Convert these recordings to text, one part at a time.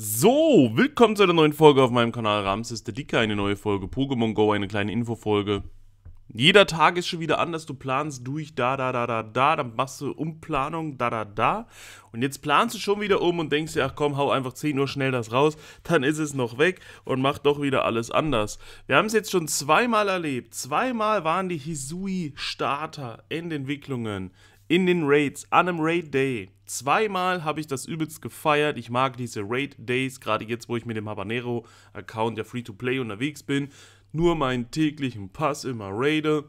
So, willkommen zu einer neuen Folge auf meinem Kanal Ramses der Dicke, eine neue Folge Pokémon Go, eine kleine Infofolge. Jeder Tag ist schon wieder anders, du planst durch da, da, da, da, da, dann machst du Umplanung, da, da, da. Und jetzt planst du schon wieder um und denkst dir, ach komm, hau einfach 10 Uhr schnell das raus, dann ist es noch weg und mach doch wieder alles anders. Wir haben es jetzt schon zweimal erlebt. Zweimal waren die Hisui-Starter Endentwicklungen in den Raids, an einem Raid Day. Zweimal habe ich das übelst gefeiert. Ich mag diese Raid Days, gerade jetzt, wo ich mit dem Habanero-Account der Free-to-Play unterwegs bin. Nur meinen täglichen Pass immer raide.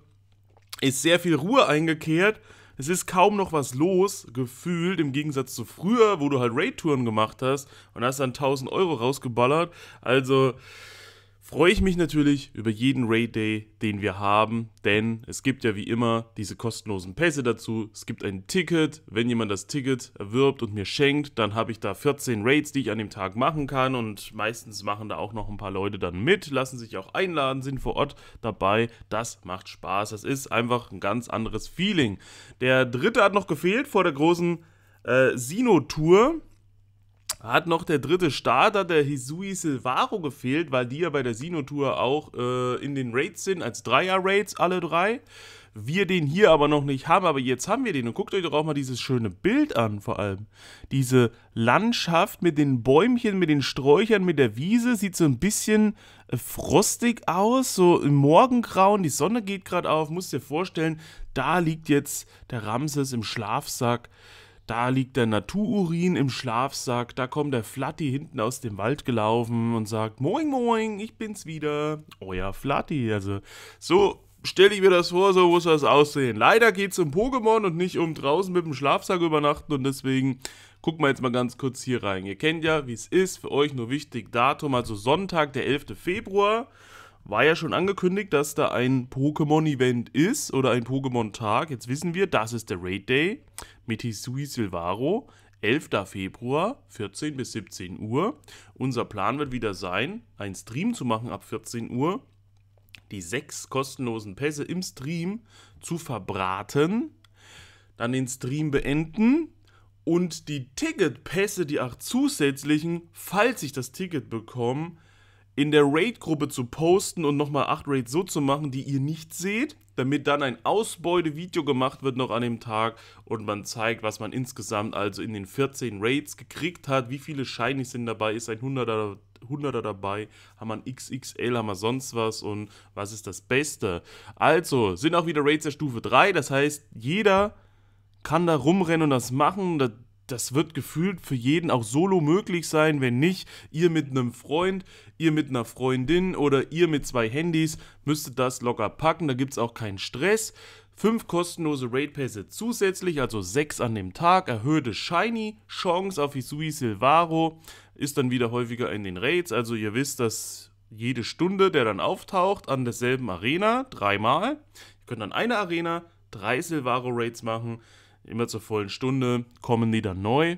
Ist sehr viel Ruhe eingekehrt. Es ist kaum noch was los, gefühlt, im Gegensatz zu früher, wo du halt Raid-Touren gemacht hast und hast dann 1000 Euro rausgeballert. Also, freue ich mich natürlich über jeden Raid Day, den wir haben, denn es gibt ja wie immer diese kostenlosen Pässe dazu. Es gibt ein Ticket, wenn jemand das Ticket erwirbt und mir schenkt, dann habe ich da 14 Raids, die ich an dem Tag machen kann und meistens machen da auch noch ein paar Leute dann mit, lassen sich auch einladen, sind vor Ort dabei. Das macht Spaß, das ist einfach ein ganz anderes Feeling. Der dritte hat noch gefehlt vor der großen äh, Sino-Tour. Hat noch der dritte Starter, der Hisui Silvaro, gefehlt, weil die ja bei der Sino-Tour auch äh, in den Raids sind, als Dreier-Raids alle drei. Wir den hier aber noch nicht haben, aber jetzt haben wir den. Und guckt euch doch auch mal dieses schöne Bild an, vor allem. Diese Landschaft mit den Bäumchen, mit den Sträuchern, mit der Wiese sieht so ein bisschen äh, frostig aus, so im Morgengrauen. Die Sonne geht gerade auf, musst dir vorstellen, da liegt jetzt der Ramses im Schlafsack da liegt der Natururin im Schlafsack, da kommt der Flatti hinten aus dem Wald gelaufen und sagt, Moin Moin, ich bin's wieder, euer Flatti. Also so stelle ich mir das vor, so muss das aussehen. Leider geht's um Pokémon und nicht um draußen mit dem Schlafsack übernachten und deswegen gucken wir jetzt mal ganz kurz hier rein. Ihr kennt ja, wie es ist, für euch nur wichtig, Datum, also Sonntag, der 11. Februar war ja schon angekündigt, dass da ein Pokémon-Event ist oder ein Pokémon-Tag. Jetzt wissen wir, das ist der Raid Day mit Hisui Silvaro, 11. Februar, 14 bis 17 Uhr. Unser Plan wird wieder sein, einen Stream zu machen ab 14 Uhr, die sechs kostenlosen Pässe im Stream zu verbraten, dann den Stream beenden, und die Ticketpässe, die acht zusätzlichen, falls ich das Ticket bekomme, in der Raid-Gruppe zu posten und nochmal 8 Raids so zu machen, die ihr nicht seht, damit dann ein Ausbeute-Video gemacht wird noch an dem Tag und man zeigt, was man insgesamt also in den 14 Raids gekriegt hat, wie viele Shinies sind dabei, ist ein 100er, 100er dabei, haben wir ein XXL, haben wir sonst was und was ist das Beste. Also, sind auch wieder Raids der Stufe 3, das heißt, jeder kann da rumrennen und das machen, das das wird gefühlt für jeden auch solo möglich sein. Wenn nicht, ihr mit einem Freund, ihr mit einer Freundin oder ihr mit zwei Handys müsstet das locker packen. Da gibt es auch keinen Stress. Fünf kostenlose Raid Pässe zusätzlich, also sechs an dem Tag. Erhöhte Shiny Chance auf Isui Silvaro ist dann wieder häufiger in den Raids. Also ihr wisst, dass jede Stunde, der dann auftaucht, an derselben Arena dreimal. Ihr könnt dann eine Arena drei Silvaro Raids machen. Immer zur vollen Stunde kommen die dann neu.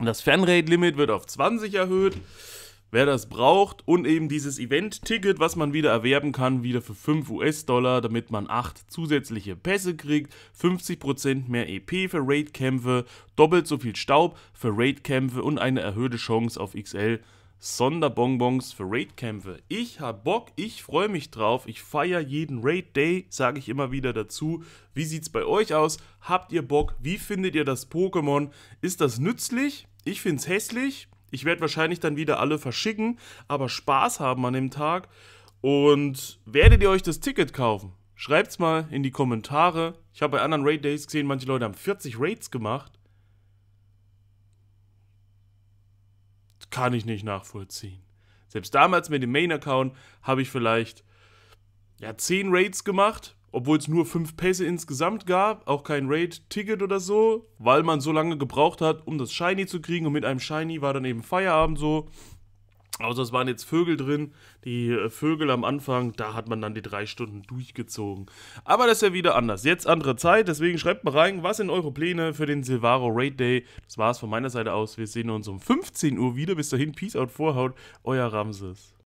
Das Fanrate-Limit wird auf 20 erhöht. Wer das braucht und eben dieses Event-Ticket, was man wieder erwerben kann, wieder für 5 US-Dollar, damit man 8 zusätzliche Pässe kriegt, 50% mehr EP für Raid-Kämpfe, doppelt so viel Staub für Raid-Kämpfe und eine erhöhte Chance auf XL Sonderbonbons für Raidkämpfe. Ich habe Bock, ich freue mich drauf, ich feiere jeden Raid Day, sage ich immer wieder dazu. Wie sieht es bei euch aus? Habt ihr Bock? Wie findet ihr das Pokémon? Ist das nützlich? Ich finde es hässlich. Ich werde wahrscheinlich dann wieder alle verschicken, aber Spaß haben an dem Tag. Und werdet ihr euch das Ticket kaufen? Schreibt es mal in die Kommentare. Ich habe bei anderen Raid Days gesehen, manche Leute haben 40 Raids gemacht. kann ich nicht nachvollziehen. Selbst damals mit dem Main-Account habe ich vielleicht ja, 10 Raids gemacht, obwohl es nur 5 Pässe insgesamt gab, auch kein Raid-Ticket oder so, weil man so lange gebraucht hat, um das Shiny zu kriegen und mit einem Shiny war dann eben Feierabend so. Außer es waren jetzt Vögel drin. Die äh, Vögel am Anfang, da hat man dann die drei Stunden durchgezogen. Aber das ist ja wieder anders. Jetzt andere Zeit, deswegen schreibt mal rein, was sind eure Pläne für den Silvaro Raid Day. Das war es von meiner Seite aus. Wir sehen uns um 15 Uhr wieder. Bis dahin, Peace out, Vorhaut, euer Ramses.